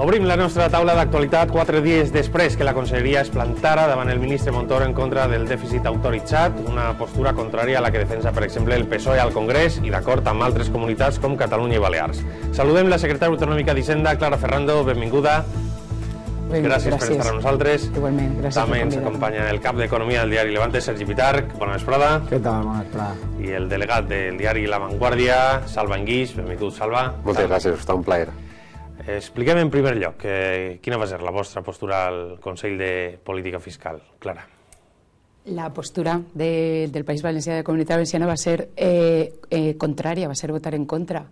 Obrim la nostra taula d'actualitat quatre dies després que la conselleria es plantara davant el ministre Montoro en contra del dèficit autoritzat, una postura contrària a la que defensa, per exemple, el PSOE al Congrés i d'acord amb altres comunitats com Catalunya i Balears. Saludem la secretària autonòmica d'Hisenda, Clara Ferrando, benvinguda. gràcies, gràcies, per estar amb nosaltres. Igualment, gràcies. També ens acompanya el cap d'Economia del diari Levante, Sergi Pitarc. Bona vesprada. Què tal? Bona vesprada. I el delegat del diari La Vanguardia, Salva Enguix. Benvingut, Salva. Moltes gràcies, està un plaer. Eh, expliquem en primer lloc eh, quina va ser la vostra postura al Consell de Política Fiscal. Clara. La postura de, del País Valencià de la Comunitat Valenciana va ser eh, eh, contrària, va ser votar en contra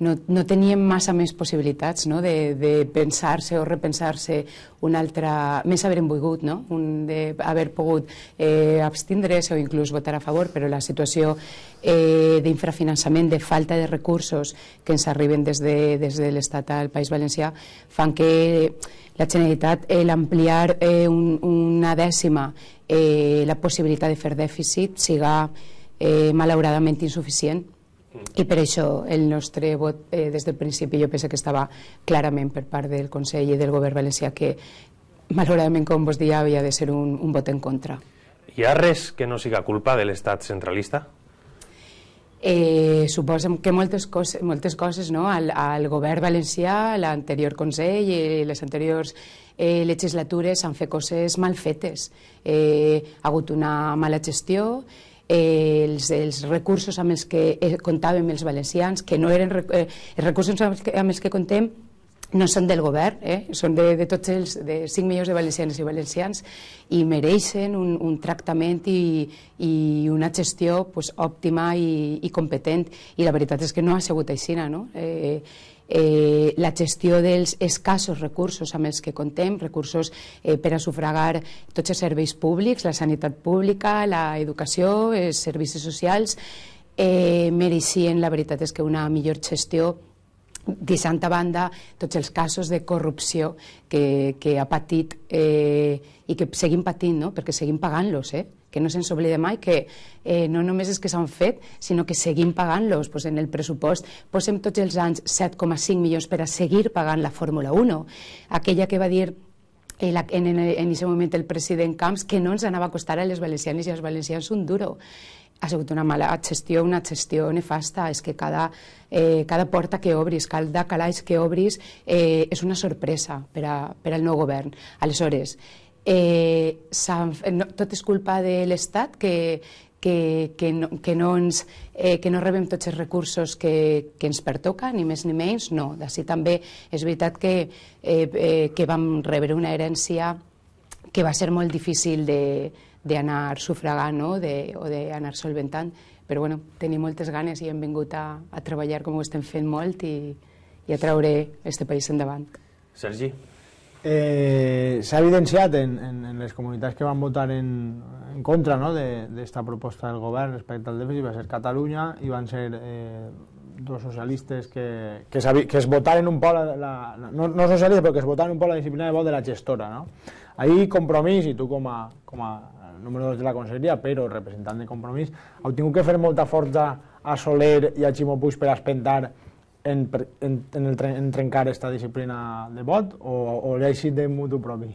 no, no teníem massa més possibilitats no? de, de pensar-se o repensar-se un altre... Més haver volgut, no? Un, de haver pogut eh, abstindre's o inclús votar a favor, però la situació eh, d'infrafinançament, de falta de recursos que ens arriben des de, des de l'estat al País Valencià, fan que la Generalitat, eh, l'ampliar eh, un, una dècima eh, la possibilitat de fer dèficit siga eh, malauradament insuficient Mm. I per això el nostre vot, eh, des del principi, jo penso que estava clarament per part del Consell i del Govern valencià que, malauradament, com vos dia, havia de ser un, un vot en contra. Hi ha res que no siga culpa de l'estat centralista? Eh, suposem que moltes coses, moltes coses no? al, al govern valencià, l'anterior Consell i eh, les anteriors eh, legislatures han fet coses mal fetes. Eh, ha hagut una mala gestió, els, els recursos amb els que eh, comptàvem els valencians, que no eren eh, els recursos amb els que, amb els que contem no són del govern, eh? són de, de tots els de 5 milions de valencians i valencians i mereixen un, un tractament i, i una gestió pues, òptima i, i competent. I la veritat és que no ha sigut així, no? Eh, eh, la gestió dels escassos recursos amb els que contem, recursos eh, per a sufragar tots els serveis públics, la sanitat pública, la educació, els serveis socials, eh, mereixien, la veritat és que una millor gestió deixant a banda tots els casos de corrupció que, que ha patit eh, i que seguim patint, no? perquè seguim pagant-los, eh? que no se'ns oblide mai que eh, no només és que s'han fet, sinó que seguim pagant-los. Pues en el pressupost posem tots els anys 7,5 milions per a seguir pagant la Fórmula 1, aquella que va dir Eh, la, en, en, en ese moment el president Camps, que no ens anava a costar a les valencianes i als valencians un duro. Ha sigut una mala gestió, una gestió nefasta. És que cada, eh, cada porta que obris, cada calaix que obris, eh, és una sorpresa per, a, per al nou govern. Aleshores, eh, no, tot és culpa de l'Estat que que, que, no, que, no ens, eh, que no rebem tots els recursos que, que ens pertoca, ni més ni menys, no. D'ací també és veritat que, eh, eh, que vam rebre una herència que va ser molt difícil d'anar sufragant no? de, o d'anar solventant, però bueno, tenim moltes ganes i hem vingut a, a treballar com ho estem fent molt i, i a treure este país endavant. Sergi, Eh, S'ha evidenciat en, en, en les comunitats que van votar en, en contra no, d'aquesta de, proposta del govern respecte al dèficit, va ser Catalunya i van ser eh, dos socialistes que, que, que es votaren un poc, la, la, no, no socialistes, però que es votaren un poc la disciplina de vot de la gestora. No? Ahir Compromís, i tu com a, com a número 2 de la conselleria, però representant de Compromís, heu tingut que fer molta força a Soler i a Ximó Puig per espentar en, en, en, el, en trencar aquesta disciplina de vot o, o l'èxit de mutu propi?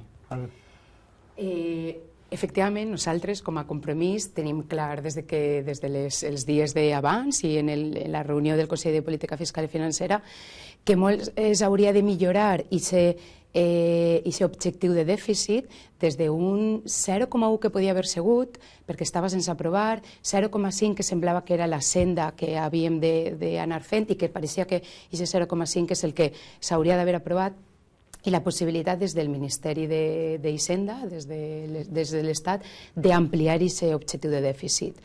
Eh, Efectivament, nosaltres com a compromís tenim clar des de que des de les, els dies d'abans i en, el, en la reunió del Consell de Política Fiscal i Financera que molt es hauria de millorar i ser eh, i objectiu de dèficit des d'un 0,1 que podia haver segut, perquè estava sense aprovar, 0,5 que semblava que era la senda que havíem d'anar fent i que pareixia que aquest 0,5 és el que s'hauria d'haver aprovat, i la possibilitat des del Ministeri d'Hisenda, de, des, de, des de l'Estat, d'ampliar aquest objectiu de dèficit.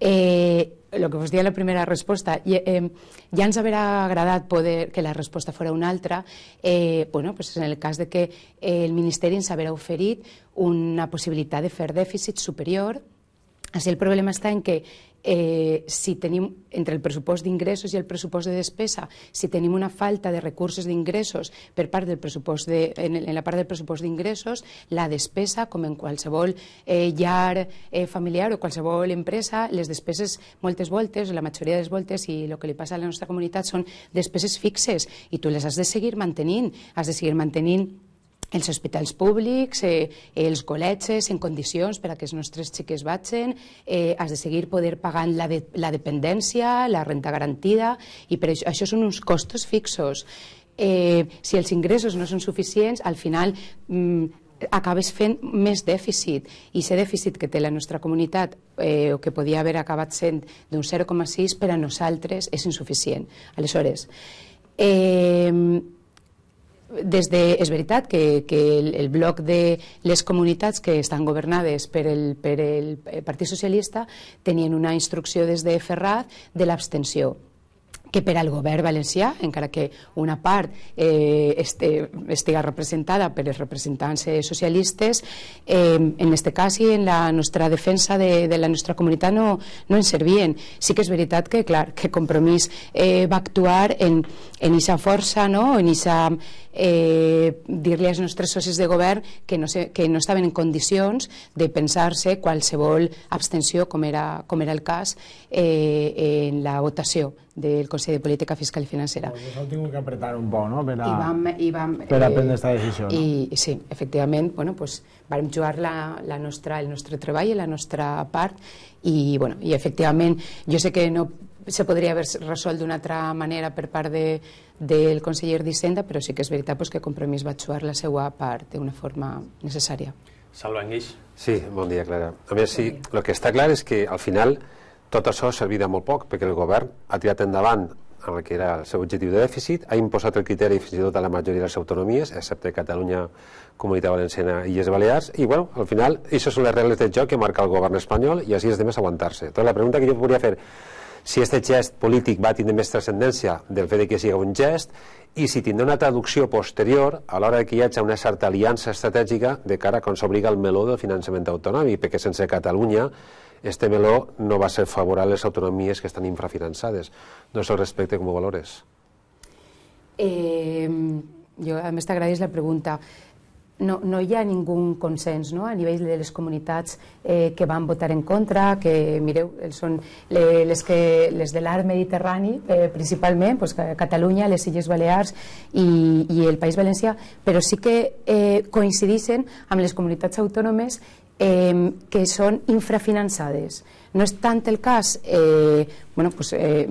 Eh, el que vos deia la primera resposta, eh, ja ens haurà agradat poder que la resposta fora una altra, eh, bueno, pues en el cas de que eh, el Ministeri ens haurà oferit una possibilitat de fer dèficit superior, Así el problema està en que eh, si tenim, entre el pressupost d'ingressos i el pressupost de despesa, si tenim una falta de recursos d'ingressos per part del pressupost de, en, en la part del pressupost d'ingressos, la despesa, com en qualsevol eh, llar eh, familiar o qualsevol empresa, les despeses moltes voltes, la majoria de les voltes i el que li passa a la nostra comunitat són despeses fixes i tu les has de seguir mantenint, has de seguir mantenint els hospitals públics, eh, els col·legis en condicions per a que els nostres xiques vagin, eh, has de seguir poder pagant la, de, la dependència, la renta garantida, i per això, això són uns costos fixos. Eh, si els ingressos no són suficients, al final mm, acabes fent més dèficit i aquest dèficit que té la nostra comunitat eh, o que podia haver acabat sent d'un 0,6 per a nosaltres és insuficient. Aleshores, eh, des de, és veritat que, que el, el bloc de les comunitats que estan governades per el, per el Partit Socialista tenien una instrucció des de Ferraz de l'abstenció que per al govern valencià, encara que una part eh, este, estiga representada per els representants eh, socialistes, eh, en aquest cas i en la nostra defensa de, de la nostra comunitat no, no ens servien. Sí que és veritat que, clar, que Compromís eh, va actuar en aquesta força, no? en aquesta eh, dir-li als nostres socis de govern que no, se, que no estaven en condicions de pensar-se qualsevol abstenció, com era, com era el cas, eh, en la votació del Consell de Política Fiscal i Financera. Pues això ho tingut que apretar un poc, no?, per a, I vam, i vam, per a eh, prendre aquesta decisió. No? I, sí, efectivament, bueno, pues, vam jugar la, la nostra, el nostre treball i la nostra part i, bueno, i efectivament jo sé que no se podria haver resolt d'una altra manera per part de, del conseller d'Hisenda, però sí que és veritat pues, que Compromís va actuar la seva part d'una forma necessària. Salva Anguix. Sí, bon dia, Clara. A més, sí, el que està clar és que al final tot això ha de molt poc perquè el govern ha tirat endavant amb el que era el seu objectiu de dèficit, ha imposat el criteri fins i tot a la majoria de les autonomies, excepte Catalunya, Comunitat Valenciana i Illes Balears, i bueno, al final, això són les regles del joc que marca el govern espanyol i així és de més aguantar-se. Tota la pregunta que jo podria fer, si aquest gest polític va tindre més transcendència del fet que sigui un gest i si tindrà una traducció posterior a l'hora que hi hagi una certa aliança estratègica de cara a com s'obliga el meló del finançament autonòmic, perquè sense Catalunya este meló no va a ser favorable a les autonomies que estan infrafinançades. No sé respecte com ho valores. Eh, jo, a més, t'agradeix la pregunta. No, no hi ha ningú consens no? a nivell de les comunitats eh, que van votar en contra, que mireu, són les, que, les de l'art mediterrani, eh, principalment, pues, Catalunya, les Illes Balears i, i el País Valencià, però sí que eh, coincideixen amb les comunitats autònomes Em, que son infrafinanzadas... No és tant el cas, eh, bueno, pues, eh,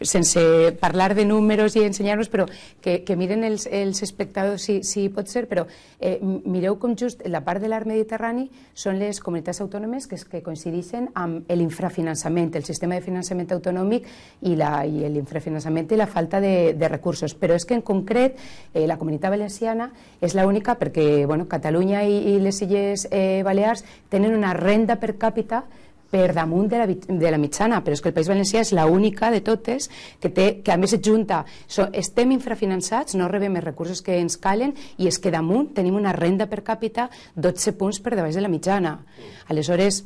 sense parlar de números i ensenyar-nos, però que, que miren els, els espectadors si, si pot ser, però eh, mireu com just la part de l'art mediterrani són les comunitats autònomes que, que coincideixen amb l'infrafinançament, el sistema de finançament autonòmic i l'infrafinançament i, i la falta de, de recursos. Però és que en concret eh, la comunitat valenciana és l'única perquè bueno, Catalunya i, les Illes eh, Balears tenen una renda per càpita per damunt de la, de la mitjana, però és que el País Valencià és l'única de totes que, té, que a més et junta. So, estem infrafinançats, no rebem els recursos que ens calen i és que damunt tenim una renda per càpita 12 punts per davall de la mitjana. Aleshores,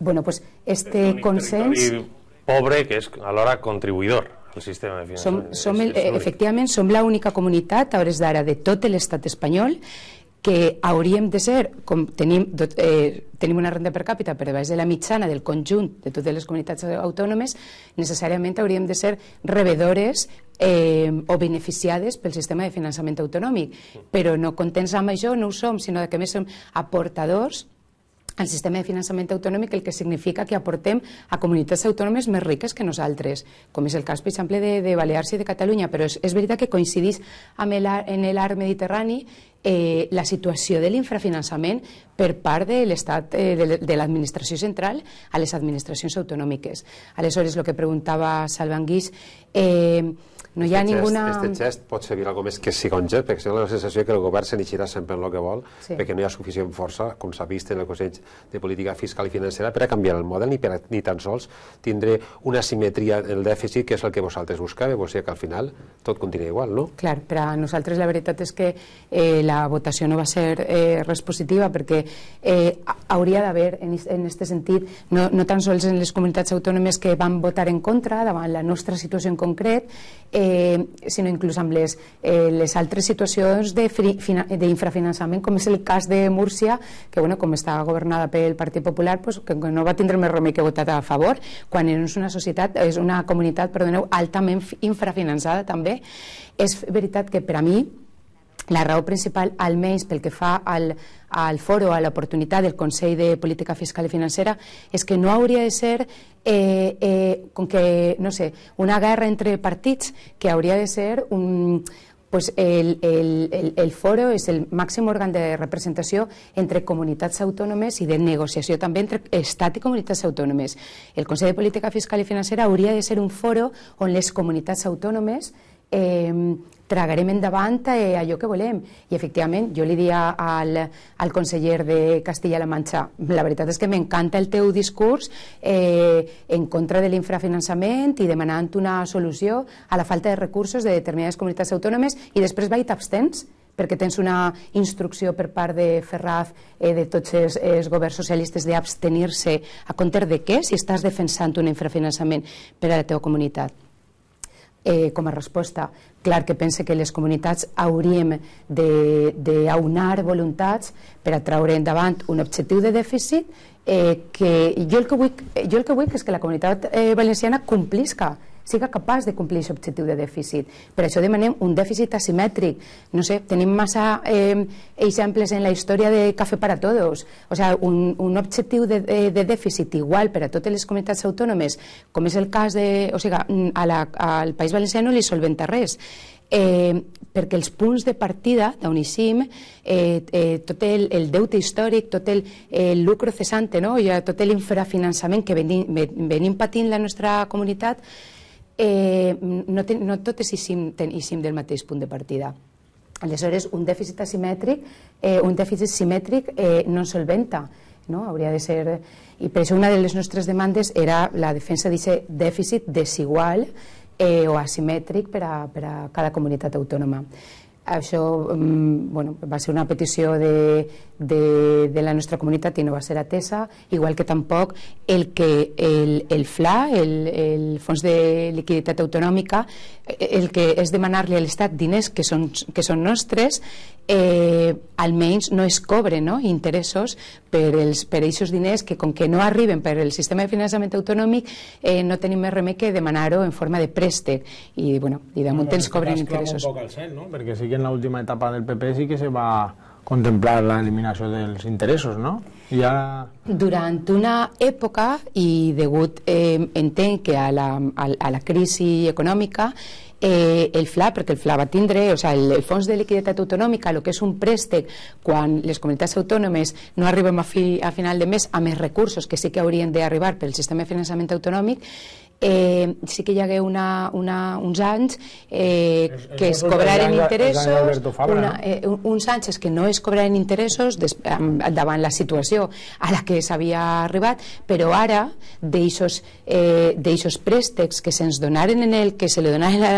bueno, pues este consens... Pobre que és alhora contribuïdor el sistema de finançament. Som, som el, eh, efectivament, som l'única comunitat, a hores d'ara, de tot l'estat espanyol que hauríem de ser, com tenim, eh, tenim una renda per càpita per baix de la mitjana del conjunt de totes les comunitats autònomes, necessàriament hauríem de ser rebedores eh, o beneficiades pel sistema de finançament autonòmic. Però no contents amb això no ho som, sinó que a més som aportadors el sistema de finançament autonòmic el que significa que aportem a comunitats autònomes més riques que nosaltres, com és el cas, per exemple, de, de Balears i de Catalunya, però és, és veritat que coincidís amb el, en l'art mediterrani eh, la situació de l'infrafinançament per part de l'Estat, eh, de l'administració central a les administracions autonòmiques. Aleshores, el que preguntava Salvan eh, no hi ha este ninguna... Gest, este gest pot servir a més que sigui un gest, perquè si no la sensació que el govern se n'eixirà sempre en el que vol, sí. perquè no hi ha suficient força, com s'ha vist en el Consell de Política Fiscal i Financera, per a canviar el model, ni, per, ni tan sols tindré una simetria en el dèficit, que és el que vosaltres buscàveu, o sigui que al final tot continua igual, no? Clar, per a nosaltres la veritat és que eh, la votació no va ser eh, res positiva, perquè eh, hauria d'haver, en, en este sentit, no, no tan sols en les comunitats autònomes que van votar en contra davant la nostra situació en concret, eh, eh, sinó inclús amb les, eh, les altres situacions d'infrafinançament, com és el cas de Múrcia, que bueno, com està governada pel Partit Popular, pues, que no va tindre més remei que votar a favor, quan és una societat, és una comunitat, perdoneu, altament infrafinançada també. És veritat que per a mi la raó principal, almenys pel que fa al, al foro, a l'oportunitat del Consell de Política Fiscal i Financera, és que no hauria de ser eh, eh, com que, no sé, una guerra entre partits, que hauria de ser un, pues el, el, el, el foro és el màxim òrgan de representació entre comunitats autònomes i de negociació també entre estat i comunitats autònomes. El Consell de Política Fiscal i Financera hauria de ser un foro on les comunitats autònomes eh, tragarem endavant eh, allò que volem. I efectivament, jo li dia al, al conseller de Castilla-La Manxa, la veritat és que m'encanta el teu discurs eh, en contra de l'infrafinançament i demanant una solució a la falta de recursos de determinades comunitats autònomes i després va i t'abstens perquè tens una instrucció per part de Ferraz eh, de tots els, els governs socialistes d'abstenir-se a compte de què si estàs defensant un infrafinançament per a la teva comunitat eh, com a resposta. Clar que pense que les comunitats hauríem d'aunar voluntats per atraure endavant un objectiu de dèficit eh, que jo el que, vull, jo el que vull és que la comunitat eh, valenciana complisca siga capaç de complir l'objectiu de dèficit. Per això demanem un dèficit asimètric. No sé, tenim massa eh, exemples en la història de Café para Todos. O sigui, sea, un, un objectiu de, de, eh, de dèficit igual per a totes les comunitats autònomes, com és el cas de... O sigui, sea, a la, al País Valencià no li solventa res. Eh, perquè els punts de partida d'on eh, eh, tot el, el deute històric, tot el, el lucro cessante, no? Eh, tot l'infrafinançament que venim, venim patint la nostra comunitat, eh, no, ten, no totes eixim, ten, eixim del mateix punt de partida. Aleshores, un dèficit asimètric, eh, un dèficit simètric eh, no solventa, no? hauria de ser... I per això una de les nostres demandes era la defensa d'aquest dèficit desigual eh, o asimètric per a, per a cada comunitat autònoma. Això mm, bueno, va ser una petició de, de, de la nostra comunitat i no va ser atesa, igual que tampoc el que el, el FLA, el, el Fons de Liquiditat Autonòmica, el que és demanar-li a l'Estat diners que són, que són nostres, eh, almenys no es cobre no? interessos per, els, per aquests diners que, com que no arriben per el sistema de finançament autonòmic, eh, no tenim més remei que demanar-ho en forma de préstec. I, bueno, i damunt no, ens cobren interessos. Un poc al cel, no? Perquè sí que en l'última etapa del PP sí que se va contemplar l'eliminació dels interessos, no? I ara... Durant una època, i degut, eh, entenc que a la, a, a la crisi econòmica, eh, el FLA, perquè el FLA va tindre, o sea, el, el Fons de Liquiditat Autonòmica, el que és un préstec quan les comunitats autònomes no arribem a, fi, a final de mes a més recursos que sí que haurien d'arribar pel sistema de finançament autonòmic, eh, sí que hi hagué una, una, uns anys eh, es, que es, cobraren interessos, Fabra, una, eh, uns anys que no es cobraren interessos des, davant la situació a la que s'havia arribat, però ara d'eixos eh, préstecs que se'ns donaren en el que se li donaren a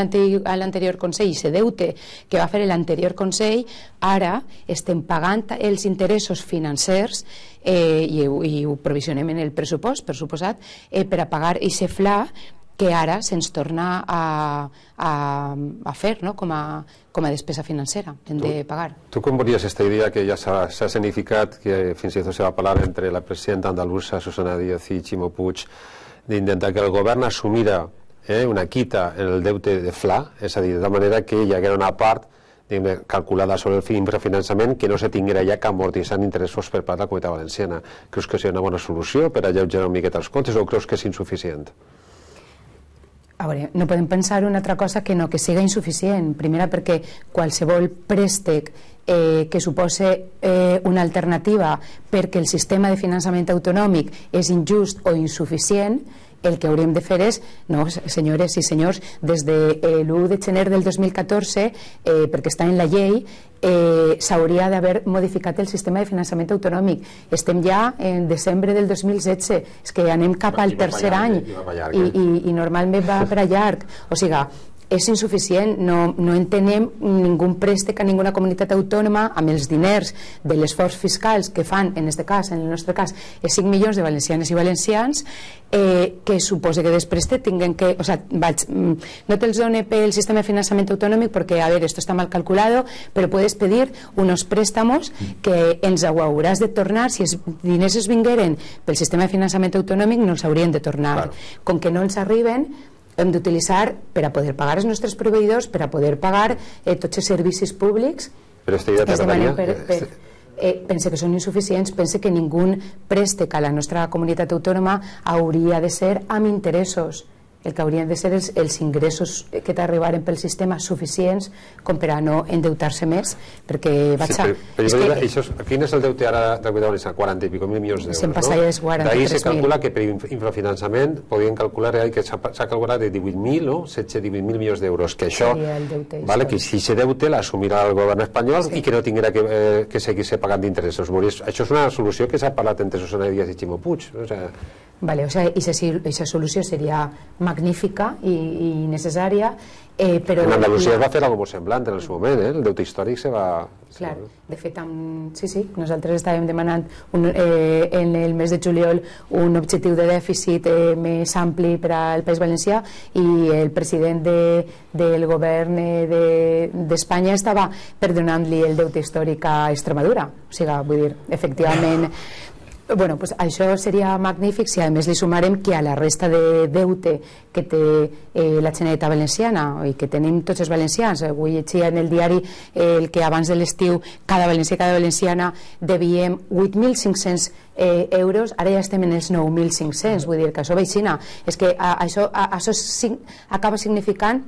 l'anterior Consell i se deute que va fer l'anterior Consell, ara estem pagant els interessos financers eh, i, ho, i ho provisionem en el pressupost, per suposat, eh, per a pagar aquest fla que ara se'ns torna a, a, a fer no? com, a, com a despesa financera, hem tu, de pagar. Tu com veuries aquesta idea que ja s'ha significat, que fins i tot se va parlar entre la presidenta andalusa, Susana Díaz i Ximo Puig, d'intentar que el govern assumira eh, una quita en el deute de FLA, és a dir, de manera que hi haguera una part diguem, calculada sobre el infrafinançament que no se tinguera ja que amortitzant interessos per part de la Comunitat Valenciana. Creus que seria una bona solució per alleugerar una miqueta els comptes o creus que és insuficient? A veure, no podem pensar una altra cosa que no, que siga insuficient. Primera perquè qualsevol préstec eh, que supose eh, una alternativa perquè el sistema de finançament autonòmic és injust o insuficient, el que hauríem de fer és, no, senyores i senyors, des de eh, l'1 de gener del 2014, eh, perquè està en la llei, eh, s'hauria d'haver modificat el sistema de finançament autonòmic. Estem ja en desembre del 2016, és que anem cap al tercer llarg, any eh, eh. i, i, i normalment va per a llarg. O sigui, és insuficient, no, no entenem ningú préstec a ninguna comunitat autònoma amb els diners de l'esforç fiscals que fan, en aquest cas, en el nostre cas, és 5 milions de valencianes i valencians, eh, que suposa que després te tinguen que... O sea, vaig, mm, no te'ls dona pel sistema de finançament autonòmic perquè, a veure, esto está mal calculado, però puedes pedir uns préstamos mm. que ens ho hauràs de tornar, si els diners es vingueren pel sistema de finançament autonòmic no els haurien de tornar. Claro. Com que no ens arriben, hem d'utilitzar per a poder pagar els nostres proveïdors, per a poder pagar eh, tots els servicis públics Però que es demanen per, per, eh, pense que són insuficients, pense que ningú préstec a la nostra comunitat autònoma hauria de ser amb interessos el que haurien de ser els, els ingressos que t'arribaren pel sistema suficients com per a no endeutar-se més, perquè vaig sí, Però, però que, això és, quin és el deute ara de Guidonis? E 40 i pico mil milions d'euros, no? Se'n 43.000. D'ahir se calcula que per infrafinançament podien calcular eh, que s'ha calculat de 18.000 o no? 17-18.000 milions d'euros, que això, deute, vale, que si se deute l'assumirà el govern espanyol sí. i que no tinguera que, eh, que seguir-se pagant d'interessos. Això és una solució que s'ha parlat entre Susana Díaz i Ximo Puig. O sigui, Vale, o sea, esa solució seria magnífica i, i necessària, eh, però... En Andalusia es va fer algo cosa semblant en el seu moment, eh? el deute històric se va... Clar, de fet, amb... sí, sí, nosaltres estàvem demanant un, eh, en el mes de juliol un objectiu de dèficit eh, més ampli per al País Valencià i el president de, del govern eh, d'Espanya de, estava perdonant-li el deute històric a Extremadura. O sigui, vull dir, efectivament, bueno, pues això seria magnífic si a més li sumarem que a la resta de deute que té eh, la Generalitat Valenciana i que tenim tots els valencians, avui eh, llegia en el diari eh, el que abans de l'estiu cada valencià cada valenciana devíem 8.500 eh, euros, ara ja estem en els 9.500, vull dir que això veixina, és que a, això, a, això sig acaba significant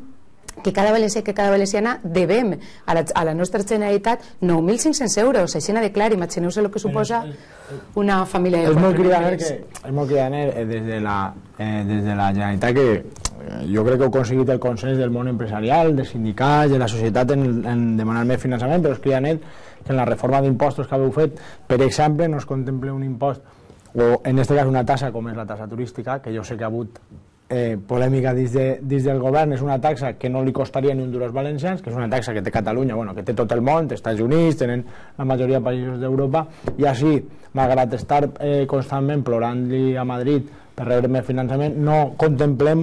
que cada valencià que cada valenciana devem a la, a la nostra Generalitat 9.500 euros, així n'ha de clar, imagineu-se el que suposa una família de és molt cridaner, que, és molt cridaner eh, des, de la, eh, des de la Generalitat que eh, jo crec que heu aconseguit el consens del món empresarial, de sindicats, de la societat en, en demanar més finançament, però és cridaner que en la reforma d'impostos que haveu fet, per exemple, no es contemple un impost o en este cas una tassa com és la tassa turística, que jo sé que ha hagut eh, polèmica dins, de, dins del govern és una taxa que no li costaria ni un dur als valencians, que és una taxa que té Catalunya, bueno, que té tot el món, els Estats Units, tenen la majoria de països d'Europa, i així, malgrat estar eh, constantment plorant-li a Madrid per rebre més finançament, no contemplem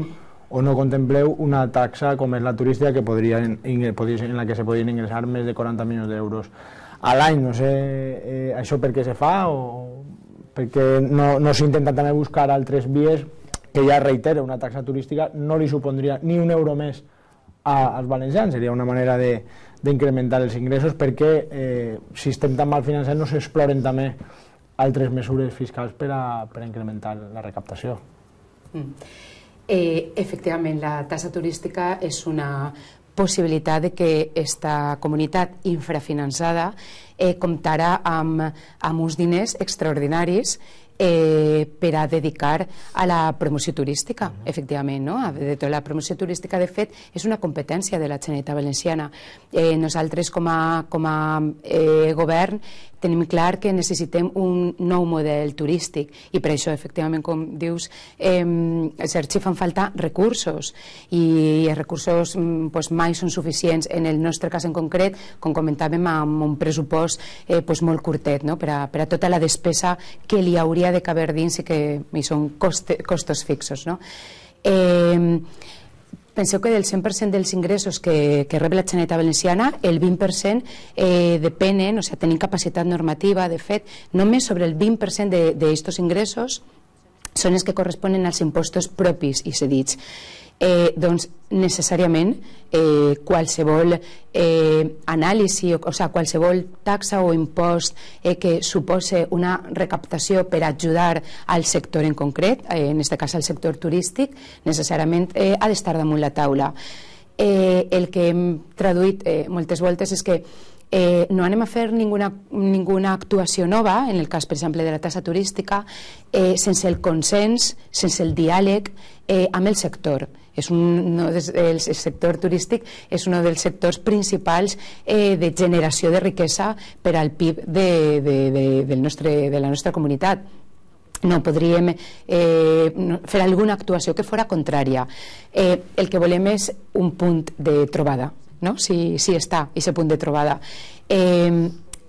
o no contempleu una taxa com és la turística que podria, en la que se podrien ingressar més de 40 milions d'euros a l'any, no sé eh, això per què se fa o perquè no, no s'intenta també buscar altres vies que ja reitera una taxa turística, no li supondria ni un euro més a, als valencians. Seria una manera d'incrementar els ingressos perquè eh, si estem tan mal finançats no s'exploren també altres mesures fiscals per a, per a incrementar la recaptació. Mm. Eh, efectivament, la tassa turística és una possibilitat de que esta comunitat infrafinançada eh, comptarà amb, amb uns diners extraordinaris eh, per a dedicar a la promoció turística, uh -huh. efectivament. No? De tota la promoció turística, de fet, és una competència de la Generalitat Valenciana. Eh, nosaltres, com a, com a eh, govern, tenim clar que necessitem un nou model turístic i per això, efectivament, com dius, eh, Sergi, fan falta recursos i els recursos mm, pues, mai són suficients en el nostre cas en concret, com comentàvem, amb un pressupost eh, pues, molt curtet no? per, a, per a tota la despesa que li hauria habría de caber dins i, que, i són coste, costos fixos. No? Eh, Penseu que del 100% dels ingressos que, que rep la Generalitat Valenciana, el 20% eh, depenen, o sigui, sea, tenen capacitat normativa, de fet, només sobre el 20% d'aquests ingressos són els que corresponen als impostos propis i cedits. Eh, doncs necessàriament eh, qualsevol eh, anàlisi, o, o sigui, qualsevol taxa o impost eh, que supose una recaptació per ajudar al sector en concret, eh, en aquest cas al sector turístic, necessàriament eh, ha d'estar damunt la taula. Eh, el que hem traduït eh, moltes voltes és que eh, no anem a fer ninguna, ninguna actuació nova, en el cas, per exemple, de la tassa turística, eh, sense el consens, sense el diàleg eh, amb el sector. És un, no, el sector turístic és un dels sectors principals eh, de generació de riquesa per al PIB de, de, de, del nostre, de la nostra comunitat no podríem eh, fer alguna actuació que fora contrària. Eh, el que volem és un punt de trobada no? si, si està, aquest punt de trobada. Eh,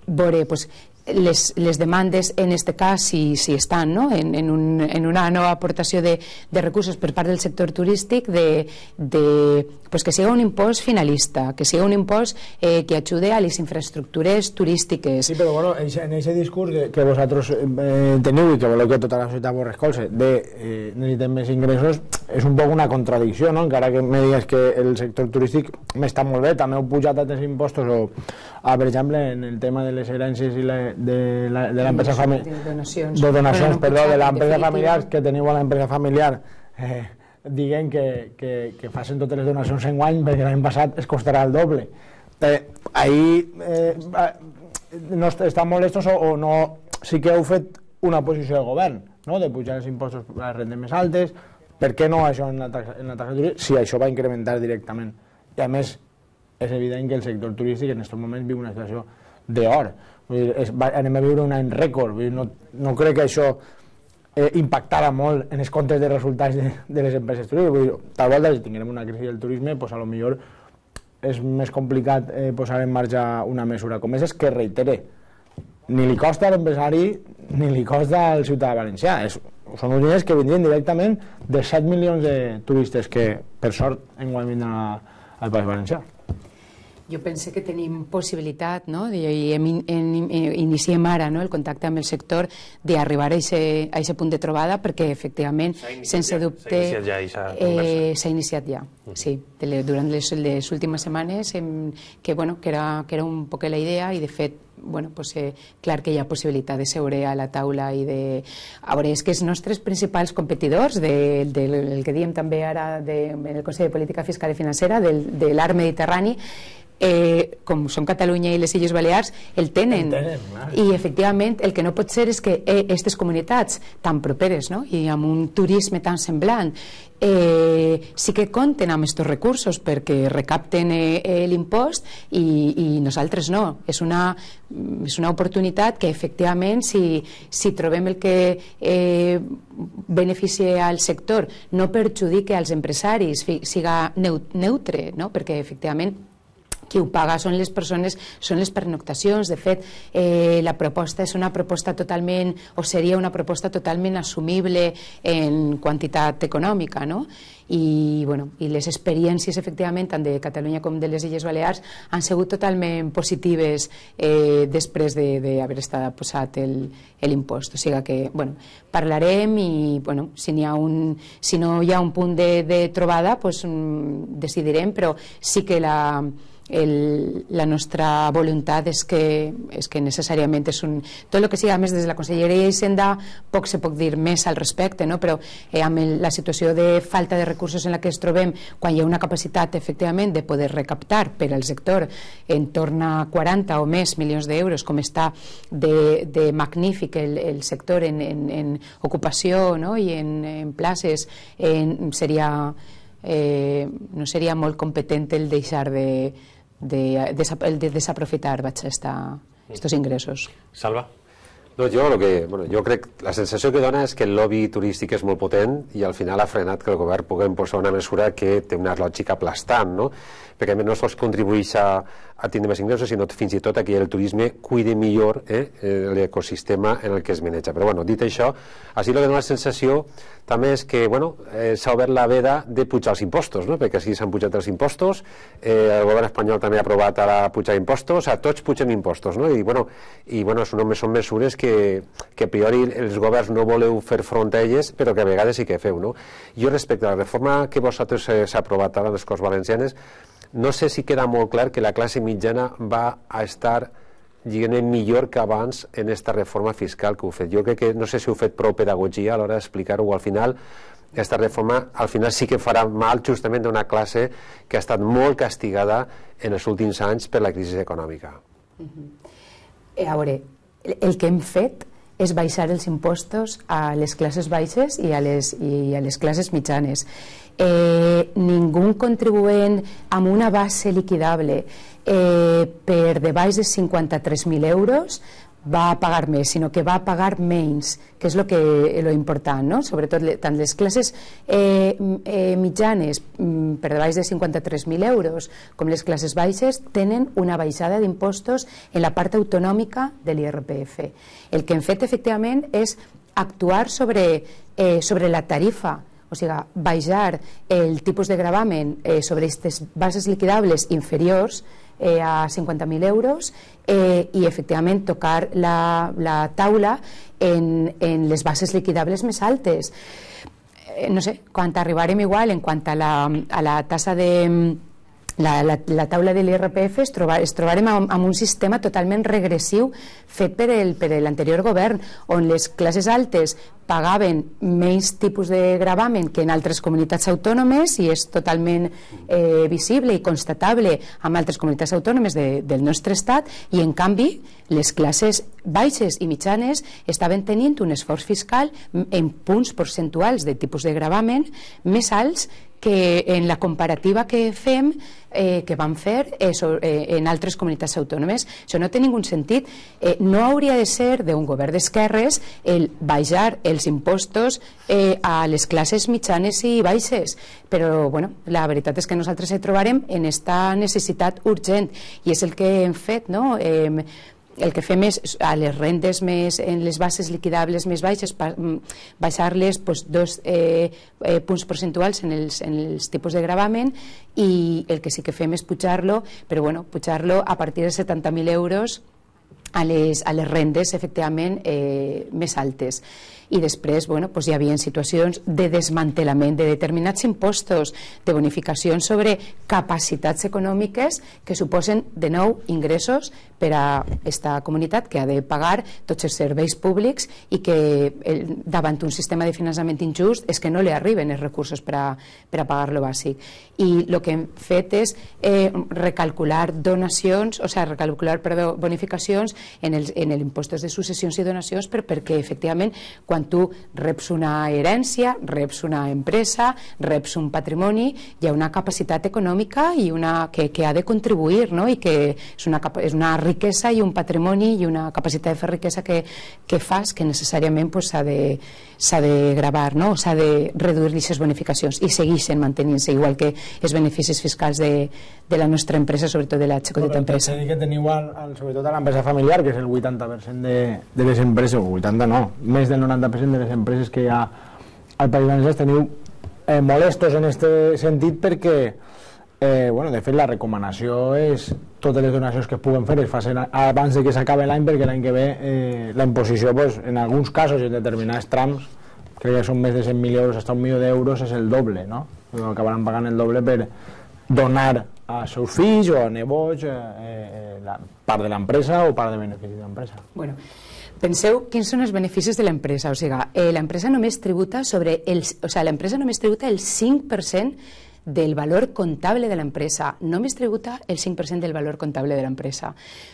veure, pues, les, les demandes, en aquest cas, si, si estan no? en, en, un, en una nova aportació de, de recursos per part del sector turístic, de, de, pues que sigui un impost finalista, que sigui un impost eh, que ajude a les infraestructures turístiques. Sí, però bueno, en aquest discurs que, que vosaltres eh, teniu i que voleu que tota la societat vos recolze, de eh, necessitem més ingressos, és un poc una contradicció, no? encara que me digues que el sector turístic m'està molt bé, també heu pujat altres impostos, o, ah, per exemple, en el tema de les herències i la, de la, de familiar. De donacions. De donacions, perdó, de l'empresa familiar, que teniu a l'empresa familiar, eh, diguem que, que, que facin totes les donacions en guany, perquè l'any passat es costarà el doble. Eh, ahir eh, no estan molestos o, o no, sí que heu fet una posició de govern, no? de pujar els impostos a les rendes més altes, per què no això en la taxa, en la taxa si això va incrementar directament. I a més, és evident que el sector turístic en aquests moments viu una situació d'or. Anem a viure un any rècord. No, no crec que això eh, impactarà molt en els comptes de resultats de, de les empreses turístiques. dir, Tal volta, si tinguem una crisi del turisme, pues, a lo millor és més complicat eh, posar en marxa una mesura com és, és que reitere, ni li costa a l'empresari ni li costa al ciutadà valencià. És, són uns diners que vindrien directament de 7 milions de turistes que, per sort, enguany vindran al País Valencià. Jo penso que tenim possibilitat, no? i hem, eh, hem, iniciem ara no? el contacte amb el sector d'arribar a aquest punt de trobada perquè, efectivament, sense ja, dubte... S'ha iniciat ja aquesta eh, conversa. Eh, S'ha iniciat ja, sí. durant les, les últimes setmanes, hem, que, bueno, que, era, que era un poc la idea i, de fet, bueno, pues, eh, clar que hi ha possibilitat de seure a la taula i de... A veure, és que els nostres principals competidors del de, de, que diem també ara de, en el Consell de Política Fiscal i Financera, del, de l'art mediterrani, eh, com són Catalunya i les Illes Balears, el tenen. El tenen I, efectivament, el que no pot ser és que eh, aquestes eh, comunitats tan properes no? i amb un turisme tan semblant eh, sí que compten amb aquests recursos perquè recapten eh, eh, l'impost i, i nosaltres no. És una, mm, és una oportunitat que, efectivament, si, si trobem el que eh, beneficia al sector, no perjudique als empresaris, siga neutre, no? perquè, efectivament, qui ho paga són les persones, són les pernoctacions. De fet, eh, la proposta és una proposta totalment, o seria una proposta totalment assumible en quantitat econòmica, no? I, bueno, i les experiències, efectivament, tant de Catalunya com de les Illes Balears, han sigut totalment positives eh, després d'haver de, de estat posat l'impost. O sigui que, bueno, parlarem i, bueno, si, ha un, si no hi ha un punt de, de trobada, pues, mm, decidirem, però sí que la, el, la nostra voluntat és que, és que necessàriament és un... Tot el que sigui, a més, des de la Conselleria Hisenda, poc se pot dir més al respecte, no? però eh, amb el, la situació de falta de recursos en la que ens trobem, quan hi ha una capacitat, efectivament, de poder recaptar per al sector en torn a 40 o més milions d'euros, com està de, de magnífic el, el sector en, en, en ocupació no? i en, en places, en, seria... Eh, no seria molt competent el deixar de, de, de, de desaprofitar vaig esta, estos mm. ingressos. Salva? No, jo, que, bueno, jo crec la sensació que dona és que el lobby turístic és molt potent i al final ha frenat que el govern pugui imposar una mesura que té una lògica aplastant, no? perquè a més no sols contribueix a, a tindre més ingressos, sinó fins i tot que el turisme cuide millor eh, eh, l'ecosistema en el que es maneja. Però bueno, dit això, així el que dona la sensació també és que bueno, eh, s'ha obert la veda de pujar els impostos, no? perquè així s'han pujat els impostos, eh, el govern espanyol també ha aprovat ara pujar impostos, a tots pugen impostos, no? i, bueno, i bueno, són, són mesures que, que a priori els governs no voleu fer front a elles, però que a vegades sí que feu. No? Jo respecte a la reforma que vosaltres eh, s'ha aprovat ara a les Corts Valencianes, no sé si queda molt clar que la classe mitjana va a estar diguem millor que abans en aquesta reforma fiscal que heu fet. Jo crec que no sé si heu fet prou pedagogia a l'hora d'explicar-ho al final. Aquesta reforma al final sí que farà mal justament d'una classe que ha estat molt castigada en els últims anys per la crisi econòmica. Uh mm-hmm. eh, -huh. A veure, el que hem fet és baixar els impostos a les classes baixes i a les, i a les classes mitjanes eh, ningún contribuent amb una base liquidable eh, per de baix de 53.000 euros va a pagar més, sinó que va a pagar menys, que és lo, que, lo important, no? sobretot tant les classes eh, eh, mitjanes mm, per de baix de 53.000 euros com les classes baixes tenen una baixada d'impostos en la part autonòmica de l'IRPF. El que hem fet efectivament és actuar sobre, eh, sobre la tarifa sigui, baixar el tipus de gravamen eh, sobre aquestes bases liquidables inferiors eh, a 50.000 euros eh, i efectivament tocar la, la taula en, en les bases liquidables més altes. Eh, no sé, quan arribarem igual en quant a la, a la tassa de la, la, la taula de l'IRPF es, troba, es trobarem amb, amb un sistema totalment regressiu fet per l'anterior govern, on les classes altes pagaven menys tipus de gravamen que en altres comunitats autònomes i és totalment eh, visible i constatable en altres comunitats autònomes de, del nostre estat i en canvi les classes baixes i mitjanes estaven tenint un esforç fiscal en punts percentuals de tipus de gravamen més alts que en la comparativa que fem, eh, que vam fer eh, sobre, eh, en altres comunitats autònomes, això no té ningun sentit. Eh, no hauria de ser d'un govern d'esquerres el baixar els impostos eh, a les classes mitjanes i baixes, però bueno, la veritat és que nosaltres hi trobarem en esta necessitat urgent i és el que hem fet, no? Eh, el que fem és a les rendes més, en les bases liquidables més baixes, mm, baixar-les pues, dos eh, eh, punts percentuals en els, en els tipus de gravamen i el que sí que fem és pujar-lo, però bueno, pujar-lo a partir de 70.000 euros a les, a les rendes, efectivament, eh, més altes i després bueno, doncs hi havia situacions de desmantelament de determinats impostos, de bonificacions sobre capacitats econòmiques que suposen de nou ingressos per a aquesta comunitat que ha de pagar tots els serveis públics i que davant un sistema de finançament injust és que no li arriben els recursos per a, per a pagar lo bàsic. I el que hem fet és eh, recalcular donacions, o sigui, sea, recalcular perdó, bonificacions en els en el impostos de successions i donacions per, perquè efectivament quan quan tu reps una herència, reps una empresa, reps un patrimoni, hi ha una capacitat econòmica i una, que, que ha de contribuir no? i que és una, és una riquesa i un patrimoni i una capacitat de fer riquesa que, que fas que necessàriament s'ha pues, de, de gravar, no? s'ha de reduir aquestes bonificacions i segueixen mantenint-se, igual que els beneficis fiscals de, de la nostra empresa, sobretot de la xicoteta empresa. Però que teniu, al, al, sobretot a l'empresa familiar, que és el 80% de, de les empreses, o 80 no, més del 90 50% de les empreses que hi ha al País Valencià teniu eh, molestos en aquest sentit perquè eh, bueno, de fet la recomanació és totes les donacions que es puguen fer es facin abans de que s'acabi l'any perquè l'any que ve eh, la imposició pues, en alguns casos i en determinats trams crec que són més de mil euros fins a un milió d'euros és el doble no? acabaran pagant el doble per donar a seus fills o a nebots eh, eh, eh la part de l'empresa o part de benefici de l'empresa bueno, Penseu quins són els beneficis de l'empresa. O sigui, eh, l'empresa només tributa sobre el, o sigui, l'empresa només tributa el 5% del valor comptable de l'empresa. Només tributa el 5% del valor comptable de l'empresa.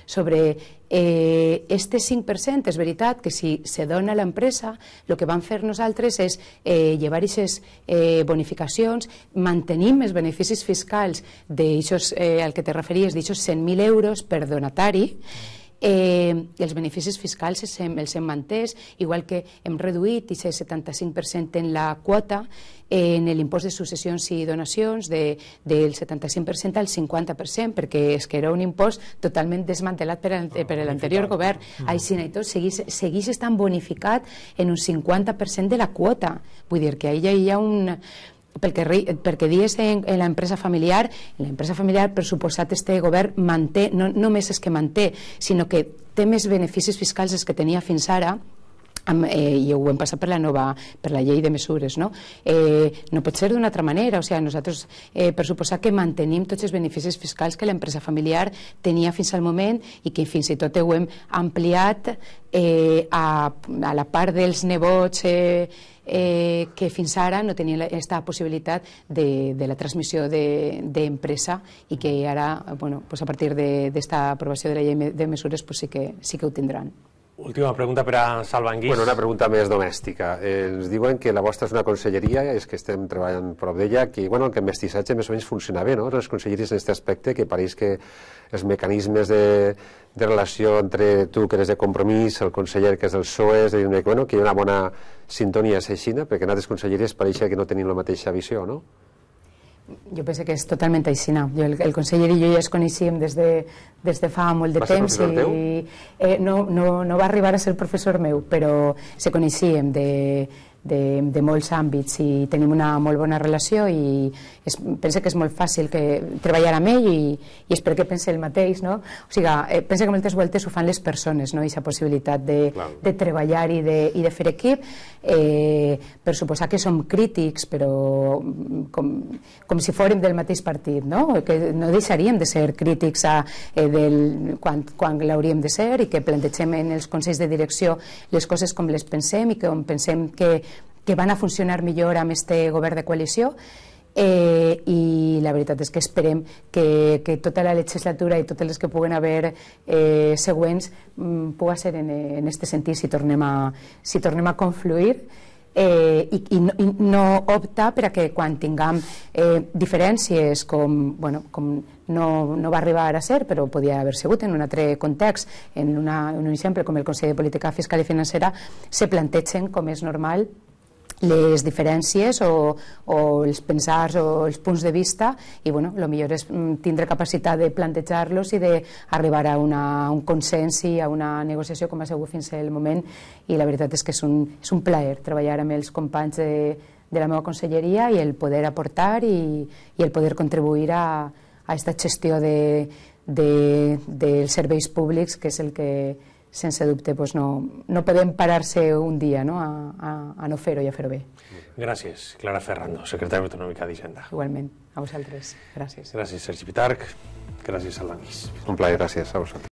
Sobre eh, este 5% és veritat que si se dona a l'empresa, el que van fer nosaltres és eh, llevar aquestes eh, bonificacions, mantenim els beneficis fiscals d'aixòs, eh, al que te referies, d'aixos 100.000 euros per donatari, mm eh, els beneficis fiscals els hem, els hem mantès, igual que hem reduït i 75% en la quota eh, en l'impost de successions i donacions de, del 75% al 50%, perquè és que era un impost totalment desmantelat per, ah, per l'anterior govern. Mm. Així i tot seguís, seguís estant bonificat en un 50% de la quota. Vull dir que ahir hi ha un, pel que, pel que dies en, en l'empresa familiar, en l'empresa familiar, per suposat, este govern manté, no només és que manté, sinó que té més beneficis fiscals els que tenia fins ara, amb, eh, i ho hem passat per la nova per la llei de mesures no, eh, no pot ser d'una altra manera o sigui, nosaltres eh, per suposar que mantenim tots els beneficis fiscals que l'empresa familiar tenia fins al moment i que fins i tot ho hem ampliat eh, a, a la part dels nebots eh, eh, que fins ara no tenien aquesta possibilitat de, de la transmissió d'empresa de, de i que ara, eh, bueno, pues a partir d'esta aprovació de la llei de mesures pues sí, que, sí que ho tindran. Última pregunta per a Salvanguís. Bueno, una pregunta més domèstica. Eh, ens diuen que la vostra és una conselleria, és que estem treballant prop d'ella, que, bueno, que el mestissatge més o menys funciona bé, no?, les conselleries en aquest aspecte, que pareix que els mecanismes de, de relació entre tu, que eres de Compromís, el conseller, que és del PSOE, és dir, bueno, que hi ha una bona sintonia a ser perquè en altres conselleries pareix que no tenim la mateixa visió, no? Jo pense que és totalment així. No. Jo, el, el conseller i jo ja es coneixíem des de, des de fa molt de va temps. i, teu? Eh, no, no, no va arribar a ser professor meu, però se coneixíem de, de, de molts àmbits i tenim una molt bona relació i es, pensa que és molt fàcil que treballar amb ell i, i espero que pense el mateix, no? O sigui, penso eh, pensa que moltes voltes ho fan les persones, no? Aquesta possibilitat de, Clar. de treballar i de, i de fer equip. Eh, per suposar que som crítics, però com, com si fórem del mateix partit, no? Que no deixaríem de ser crítics a, eh, del, quan, quan l'hauríem de ser i que plantegem en els consells de direcció les coses com les pensem i que on pensem que que van a funcionar millor amb este govern de coalició eh, i la veritat és que esperem que, que tota la legislatura i totes les que puguen haver eh, següents mm, pugui ser en, en este sentit si tornem a, si tornem a confluir eh, i, i, no, i no opta per a que quan tinguem eh, diferències com, bueno, com no, no va arribar a ser, però podia haver sigut en un altre context, en, una, en un exemple com el Consell de Política Fiscal i Financera, se plantegen, com és normal, les diferències o, o els pensars o els punts de vista i bueno, el millor és mm, tindre capacitat de plantejar-los i d'arribar a, una, un consens i a una negociació com ha sigut fins al moment i la veritat és que és un, és un plaer treballar amb els companys de, de la meva conselleria i el poder aportar i, i el poder contribuir a, a aquesta gestió de, de, dels serveis públics que és el que sense dubte doncs no, no podem parar-se un dia no? a, a, a no fer-ho i a fer-ho bé. Gràcies, Clara Ferrando, secretària autonòmica d'Hisenda. Igualment, a vosaltres. Gràcies. Gràcies, Sergi Pitarc. Gràcies, Alanis. Un plaer, gràcies a vosaltres.